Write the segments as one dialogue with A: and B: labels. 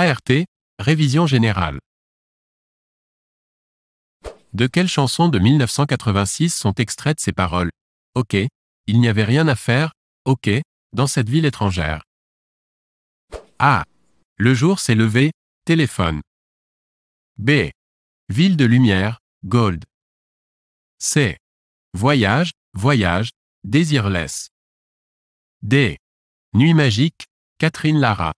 A: ART, Révision générale. De quelle chanson de 1986 sont extraites ces paroles Ok, il n'y avait rien à faire, ok, dans cette ville étrangère. A.
B: Le jour s'est levé, téléphone. B. Ville de lumière, gold. C. Voyage, voyage, désirless. D. Nuit magique, Catherine Lara.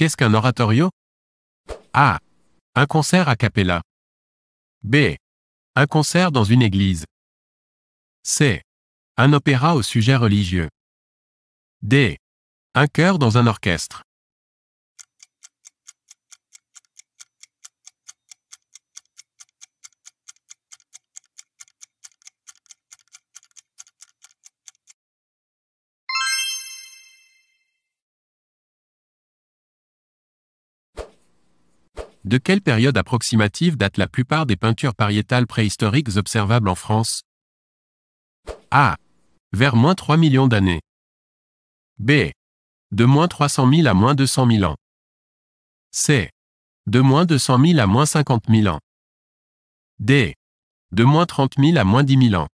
B: Qu'est-ce qu'un oratorio A. Un concert a cappella. B. Un concert dans une église. C. Un opéra au sujet religieux. D. Un
A: chœur dans un orchestre. De quelle période approximative datent la plupart des peintures pariétales préhistoriques observables en France A. Vers moins 3 millions d'années. B. De moins 300 000 à moins 200 000 ans. C. De moins 200 000 à moins 50 000 ans. D. De moins 30 000 à moins 10 000 ans.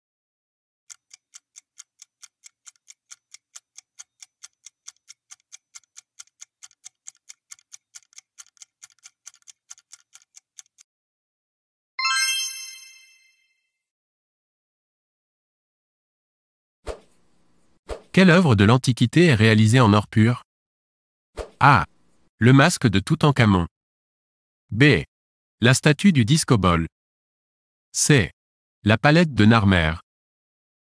B: Quelle œuvre de l'Antiquité est réalisée en or pur A. Le masque de Toutankhamon. B. La statue du discobole. C. La palette de Narmer.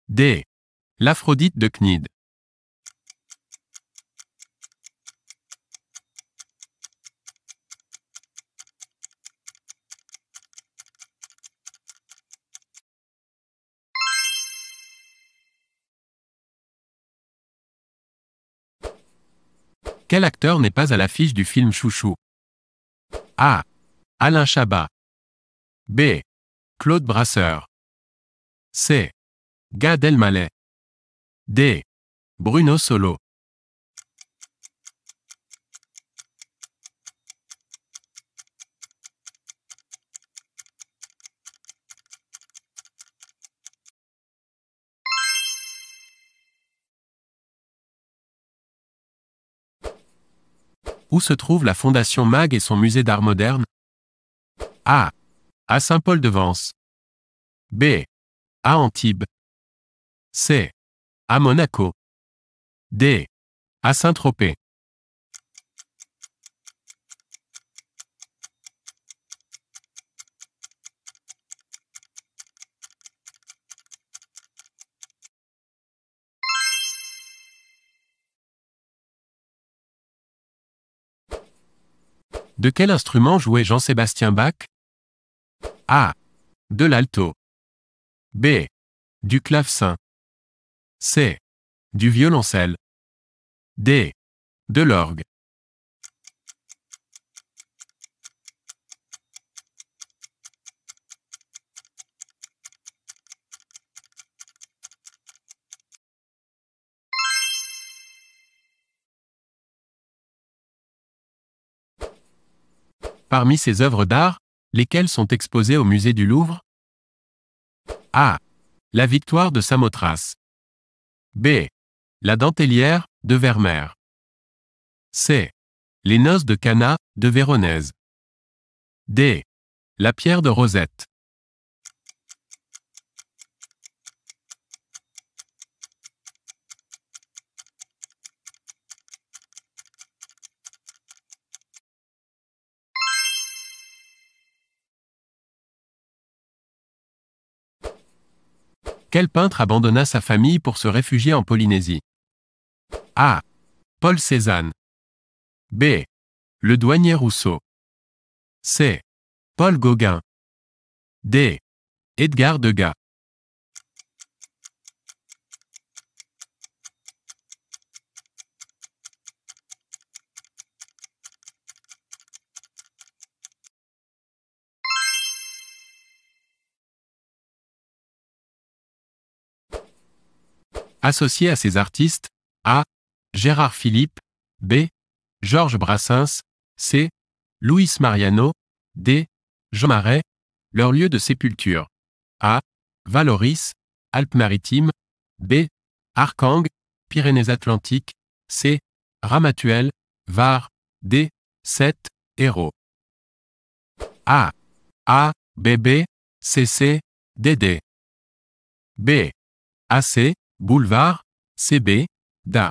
B: D. L'Aphrodite de Cnide. Quel acteur n'est pas à l'affiche du film Chouchou A. Alain Chabat. B. Claude Brasseur. C. Gad Elmaleh. D. Bruno Solo.
A: Où se trouve la Fondation MAG et son musée d'art moderne A. À Saint-Paul-de-Vence. B. À Antibes.
B: C. À Monaco. D. À Saint-Tropez. De quel instrument jouait Jean-Sébastien Bach A. De l'alto. B. Du clavecin. C. Du violoncelle. D. De l'orgue. Parmi ces œuvres d'art,
A: lesquelles sont exposées au musée du Louvre A. La victoire de Samothrace. B. La dentellière, de Vermeer.
B: C. Les noces de Cana, de Véronèse. D.
A: La pierre de Rosette. Quel peintre abandonna sa famille pour se réfugier en Polynésie A. Paul Cézanne. B. Le douanier Rousseau. C.
B: Paul Gauguin. D. Edgar Degas.
A: Associé à ces artistes, A. Gérard Philippe, B. Georges Brassens, C. Louis Mariano, D. Jean Marais, leur lieu de sépulture. A. Valoris, Alpes-Maritimes, B. Arkang, Pyrénées-Atlantiques, C. Ramatuel, Var, D. 7, Héros.
B: A. A, B. C. D. D. B.
A: A. C boulevard, CB, DA.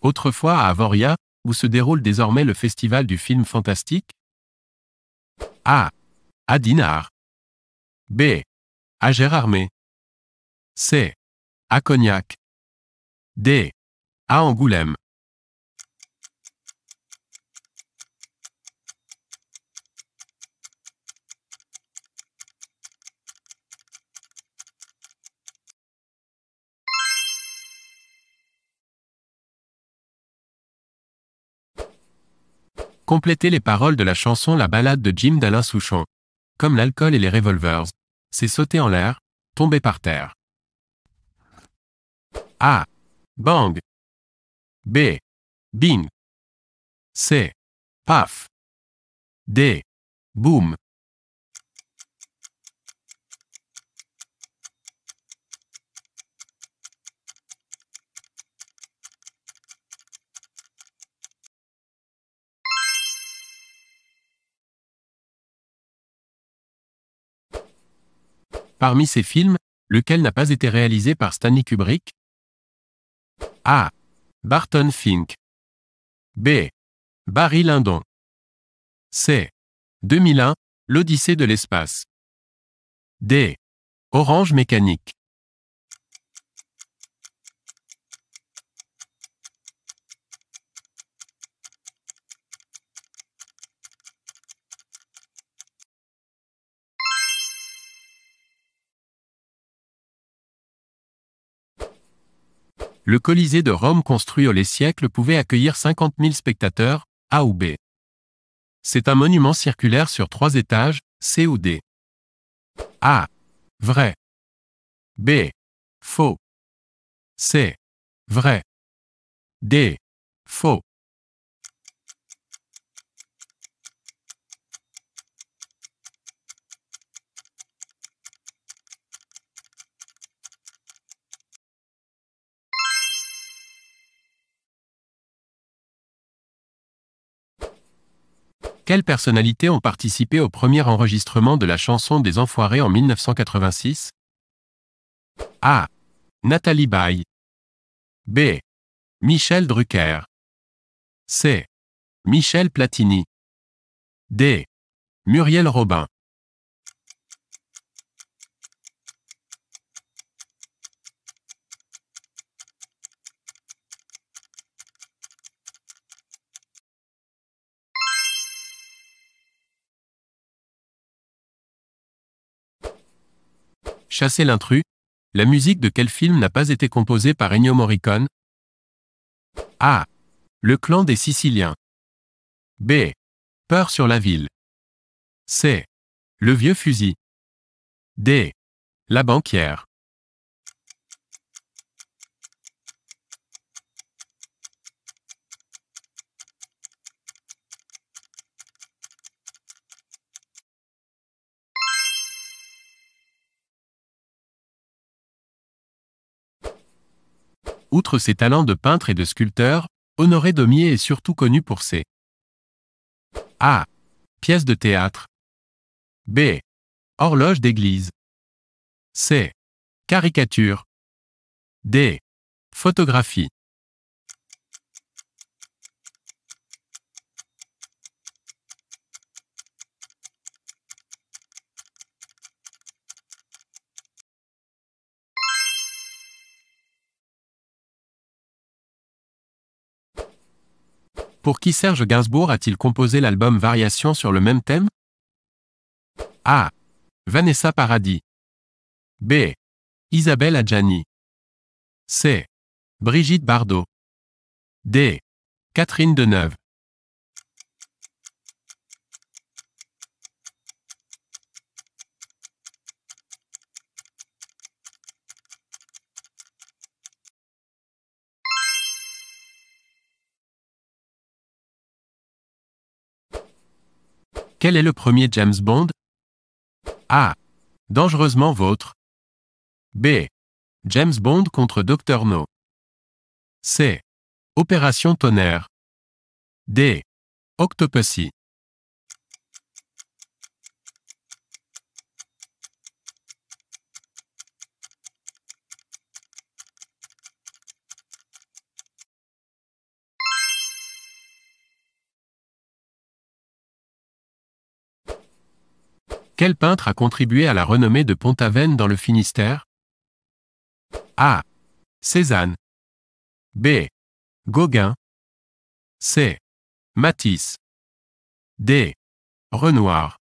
A: autrefois à Avoria, où se déroule désormais le festival du film fantastique A. À B
B: à Gérardmer. C. À Cognac.
A: D. À Angoulême. Complétez les paroles de la chanson La ballade de Jim d'Alain Souchon. Comme l'alcool et les revolvers c'est sauter en l'air, tomber par terre. A.
B: Bang. B. Bing. C. Paf. D. Boom.
A: Parmi ces films, lequel n'a pas été réalisé par Stanley Kubrick A. Barton Fink. B. Barry Lyndon.
B: C. 2001, L'Odyssée de l'espace. D.
A: Orange Mécanique. le Colisée de Rome construit au les siècles pouvait accueillir 50 000 spectateurs, A ou B. C'est un monument circulaire sur trois étages, C ou D. A.
B: Vrai. B. Faux. C. Vrai. D. Faux.
A: Quelles personnalités ont participé au premier enregistrement de la chanson des Enfoirés en 1986 A. Nathalie Baye B.
B: Michel Drucker C. Michel Platini D. Muriel Robin
A: Chasser l'intrus, la musique de quel film n'a pas été composée par Ennio Morricone A. Le clan des Siciliens. B.
B: Peur sur la ville. C. Le vieux fusil. D.
A: La banquière.
B: Outre ses talents
A: de peintre et de sculpteur, Honoré Daumier est surtout connu pour ses A. Pièces de théâtre. B. Horloge d'église.
B: C. Caricature. D. Photographie.
A: Pour qui Serge Gainsbourg a-t-il composé l'album Variation sur le même thème A. Vanessa Paradis.
B: B. Isabelle Adjani. C. Brigitte Bardot. D. Catherine Deneuve.
A: Quel est le premier James Bond A. Dangereusement vôtre. B. James Bond contre Dr. No.
B: C. Opération Tonnerre. D. Octopussy. Quel peintre a contribué à la renommée de Pont-Aven dans le Finistère A. Cézanne. B. Gauguin. C. Matisse. D. Renoir.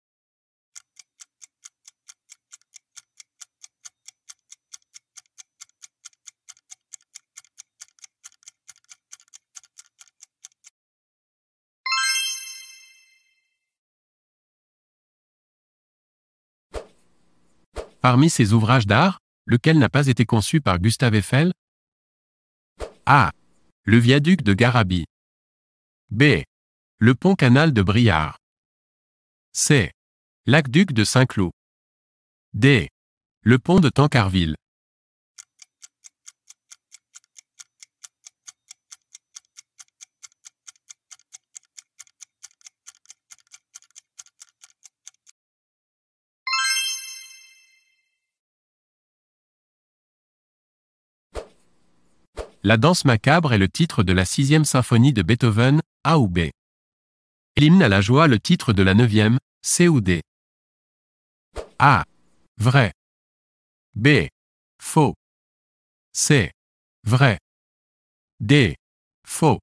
B: Parmi
A: ses ouvrages d'art, lequel n'a pas été conçu par Gustave Eiffel A. Le viaduc de Garabie. B. Le pont-canal de Briard.
B: C. L'aqueduc de Saint-Cloud. D.
A: Le pont de Tancarville.
B: La danse macabre
A: est le titre de la sixième symphonie de Beethoven, A ou B. l'hymne à la joie le titre de la neuvième, C ou D. A. Vrai.
B: B. Faux. C. Vrai. D. Faux.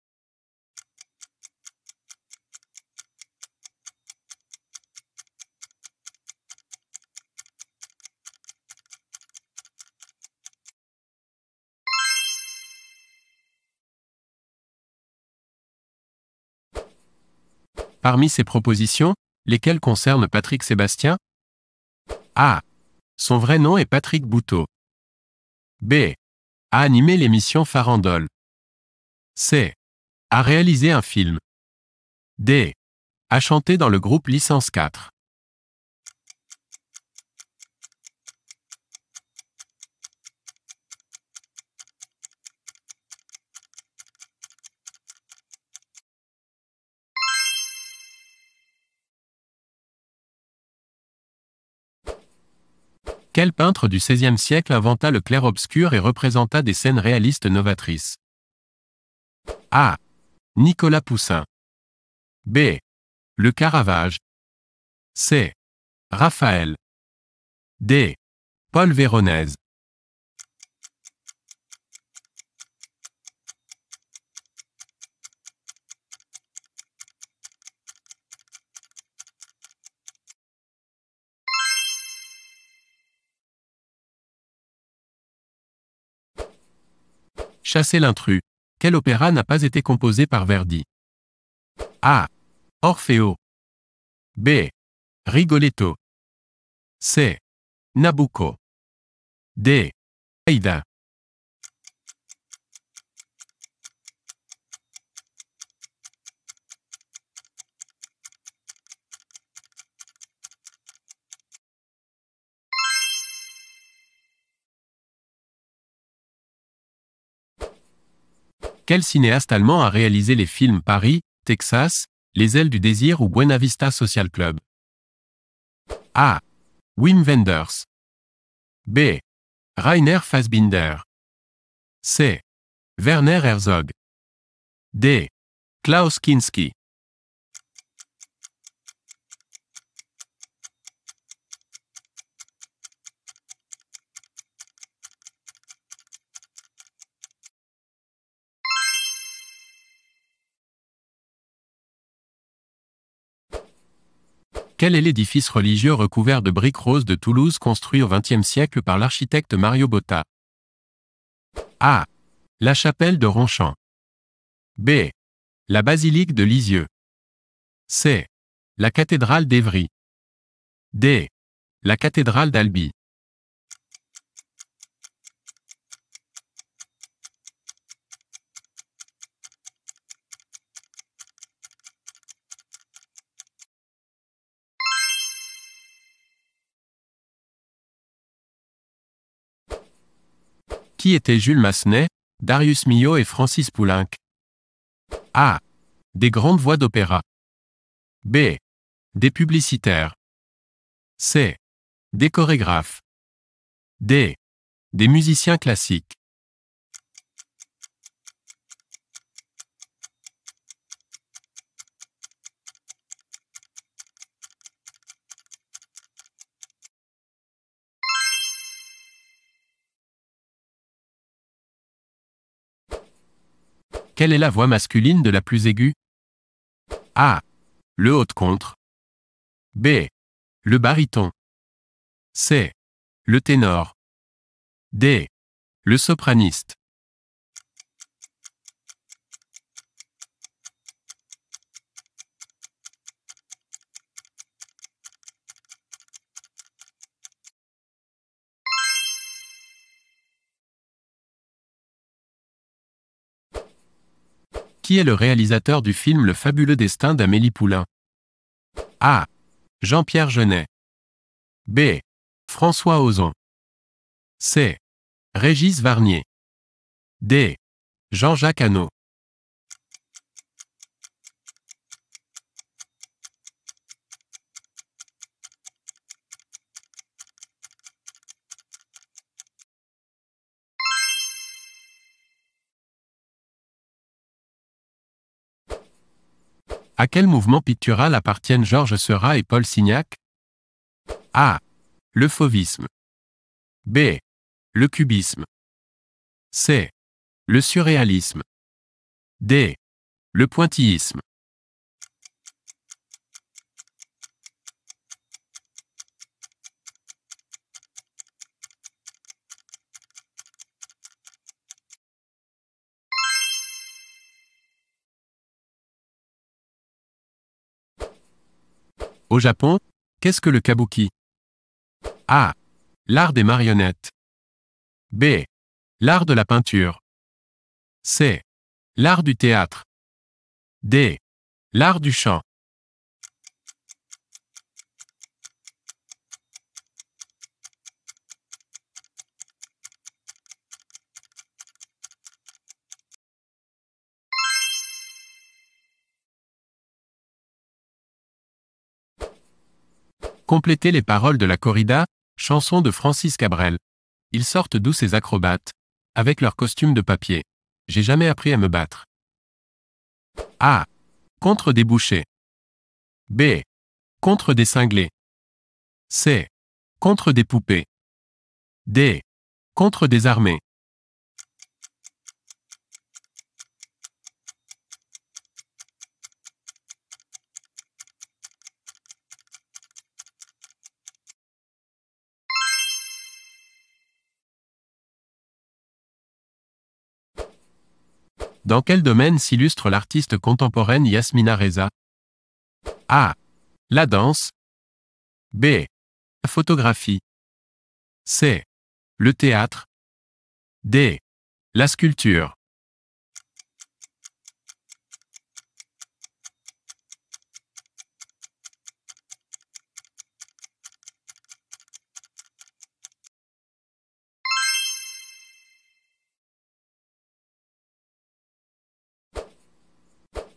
B: Parmi ces
A: propositions, lesquelles concernent Patrick Sébastien A. Son vrai nom est Patrick Bouteau. B. A animé l'émission Farandole.
B: C. A réalisé un film. D. A chanté
A: dans le groupe Licence 4. Quel peintre du XVIe siècle inventa le clair-obscur et représenta des scènes réalistes novatrices A. Nicolas Poussin. B. Le
B: Caravage. C. Raphaël. D.
A: Paul Véronèse.
B: Chasser l'intrus. Quel opéra n'a pas été composé par Verdi A. Orfeo. B. Rigoletto. C. Nabucco. D. Aida.
A: Quel cinéaste allemand a réalisé les films Paris, Texas, Les ailes du désir ou Buena Vista Social Club A. Wim Wenders.
B: B. Rainer Fassbinder. C. Werner Herzog. D. Klaus Kinski.
A: Quel est l'édifice religieux recouvert de briques roses de Toulouse construit au XXe siècle par l'architecte Mario Botta. A. La chapelle de Ronchamp.
B: B. La basilique de Lisieux. C.
A: La cathédrale d'Evry. D. La cathédrale d'Albi. étaient Jules Massenet, Darius Millot et Francis Poulenc. A. Des grandes voix d'opéra. B.
B: Des publicitaires. C. Des chorégraphes. D. Des musiciens classiques. Quelle est la voix masculine de la plus aiguë A. Le haut contre. B. Le baryton. C. Le ténor. D. Le sopraniste.
A: Qui est le réalisateur du film Le fabuleux destin d'Amélie Poulain A. Jean-Pierre Genet. B. François Ozon.
B: C. Régis Varnier. D. Jean-Jacques Hanot. À quel mouvement pictural appartiennent Georges Seurat et Paul Signac A. Le fauvisme. B. Le cubisme. C. Le surréalisme. D. Le pointillisme. Au Japon, qu'est-ce que le kabuki A. L'art des marionnettes. B. L'art de la peinture. C. L'art du théâtre. D. L'art du chant.
A: compléter les paroles de la corrida, chanson de Francis Cabrel. Ils sortent d'où ces acrobates, avec leurs costumes de papier. J'ai jamais appris à me battre. A. Contre des bouchers. B.
B: Contre des cinglés. C. Contre des poupées.
A: D. Contre des armées. Dans quel domaine s'illustre l'artiste contemporaine Yasmina Reza A. La danse. B. La photographie. C.
B: Le théâtre. D. La sculpture.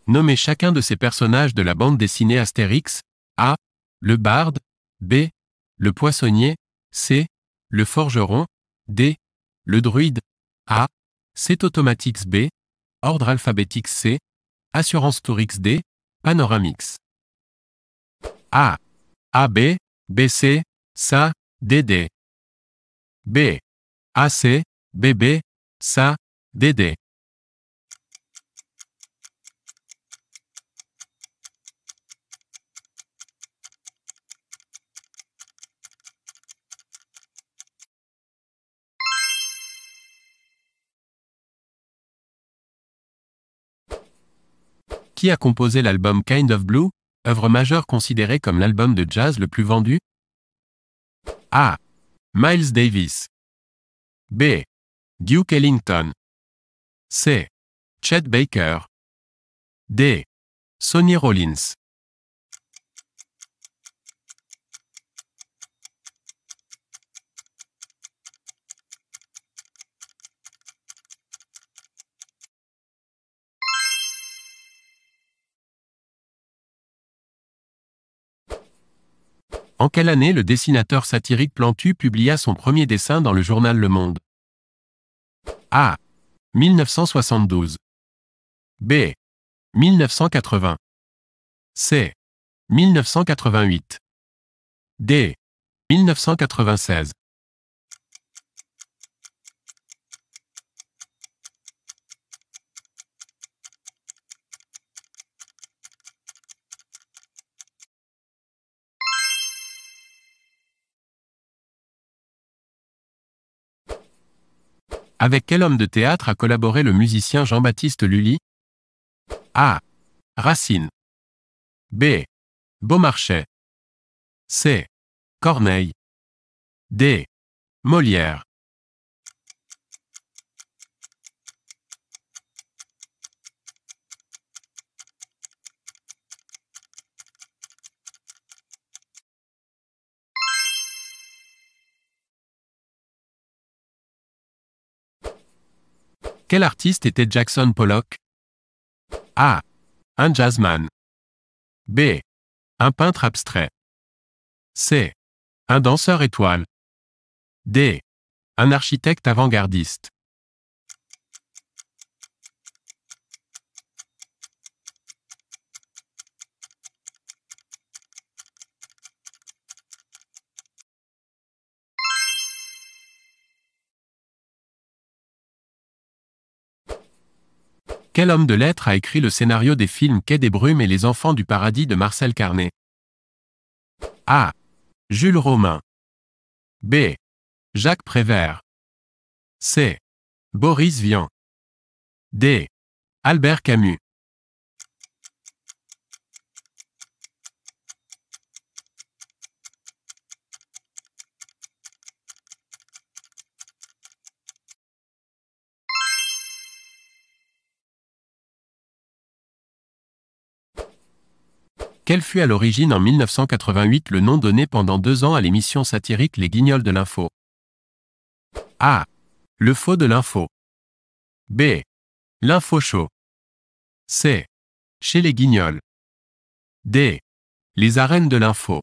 A: Nommez chacun de ces personnages de la bande dessinée Astérix, A, le barde, B, le poissonnier, C, le forgeron, D, le druide, A, c'est Automatix B, Ordre alphabétique C, Assurance Tourix D, Panoramix. A, B C, SA, D. B,
B: B B, SA, D.
A: A l'album Kind of Blue, œuvre majeure considérée comme l'album de jazz le plus vendu A. Miles Davis
B: B. Duke Ellington C. Chet Baker D. Sonny Rollins
A: En quelle année le dessinateur satirique Plantu publia son premier dessin dans le journal Le Monde A. 1972.
B: B. 1980. C.
A: 1988. D. 1996. Avec quel homme de théâtre a collaboré le musicien Jean-Baptiste Lully A. Racine. B.
B: Beaumarchais. C. Corneille. D. Molière. Quel artiste était Jackson Pollock A. Un jazzman. B. Un peintre abstrait. C. Un danseur étoile. D.
A: Un architecte avant-gardiste. Quel homme de lettres a écrit le scénario des films Quai des Brumes et Les Enfants du Paradis de Marcel Carnet A. Jules Romain. B. Jacques
B: Prévert. C. Boris Vian. D.
A: Albert Camus. Quel fut à l'origine en 1988 le nom donné pendant deux ans à l'émission satirique Les Guignols de l'Info A. Le faux de l'info. B. L'info chaud.
B: C. Chez les Guignols. D. Les
A: arènes de l'info.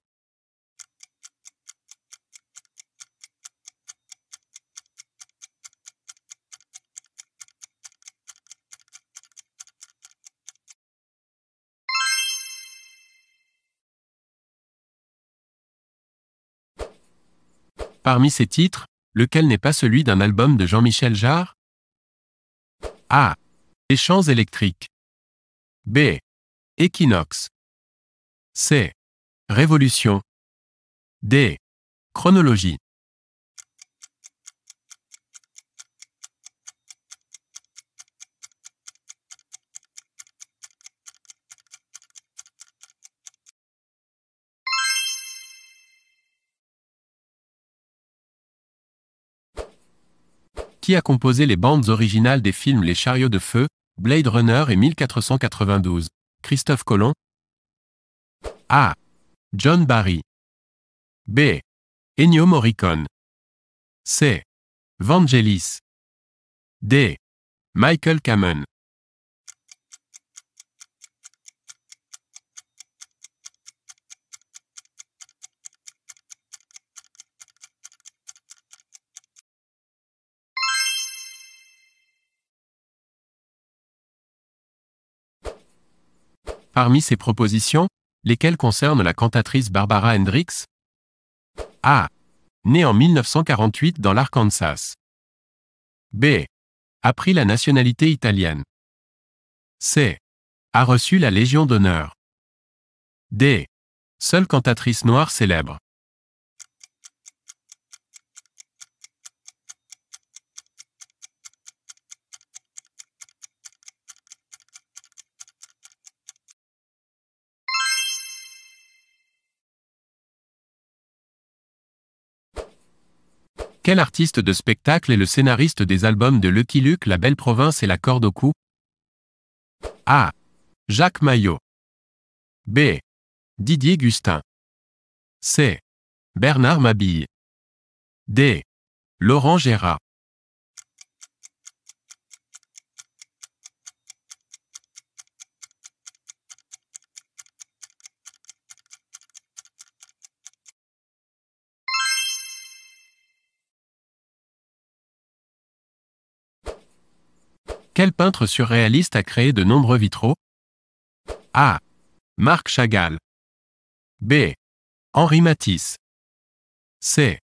B: Parmi ces titres, lequel n'est pas celui d'un album de Jean-Michel Jarre A. Les champs électriques. B. Equinox C. Révolution. D. Chronologie.
A: qui a composé les bandes originales des films Les Chariots de Feu, Blade Runner et 1492 Christophe Colomb A. John Barry B. Ennio Morricone
B: C. Vangelis D. Michael Kamen
A: Parmi ces propositions, lesquelles concernent la cantatrice Barbara Hendricks A. Née en 1948 dans l'Arkansas. B. A pris la nationalité italienne.
B: C. A reçu la Légion d'honneur. D.
A: Seule cantatrice noire célèbre. Quel artiste de spectacle est le scénariste des albums de Lucky Luke La Belle Province et La Corde au Cou A. Jacques Maillot B. Didier Gustin
B: C. Bernard Mabille D.
A: Laurent Gérard
B: Quel peintre surréaliste a créé de nombreux vitraux A. Marc Chagall. B. Henri Matisse. C.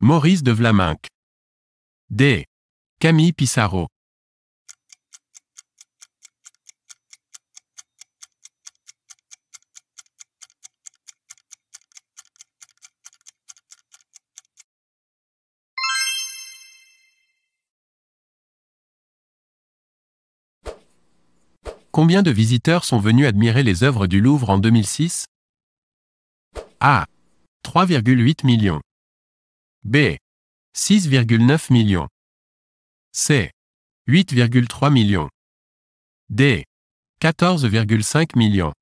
B: Maurice de Vlaminck. D. Camille Pissarro.
A: Combien de visiteurs sont venus admirer les œuvres du Louvre en 2006 A. 3,8 millions. B.
B: 6,9 millions. C. 8,3 millions.
A: D. 14,5 millions.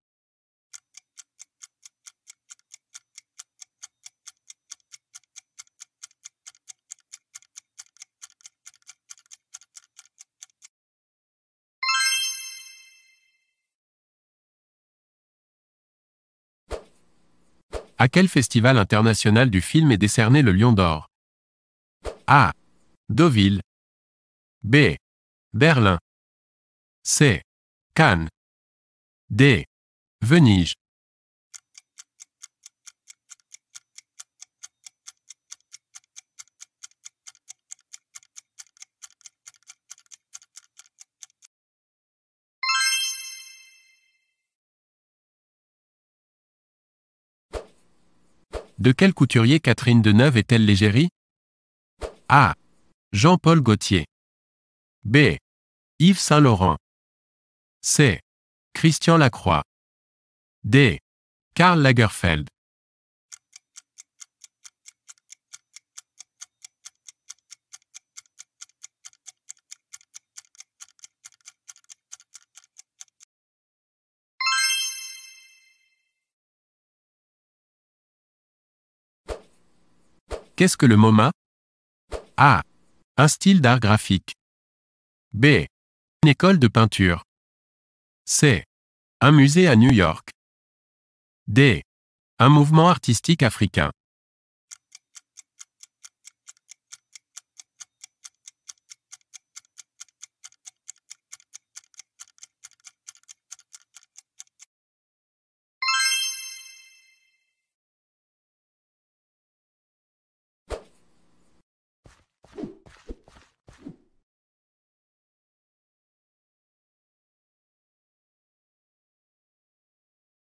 A: À quel festival international du film est décerné le Lion d'Or A. Deauville. B. Berlin. C.
B: Cannes. D. Venise.
A: De quel couturier Catherine Deneuve est-elle l'égérie A. Jean-Paul Gaultier. B. Yves Saint-Laurent.
B: C. Christian Lacroix. D. Karl Lagerfeld. Qu'est-ce que le MoMA A. Un style d'art graphique. B. Une école de peinture. C. Un musée à New York. D. Un
A: mouvement artistique africain.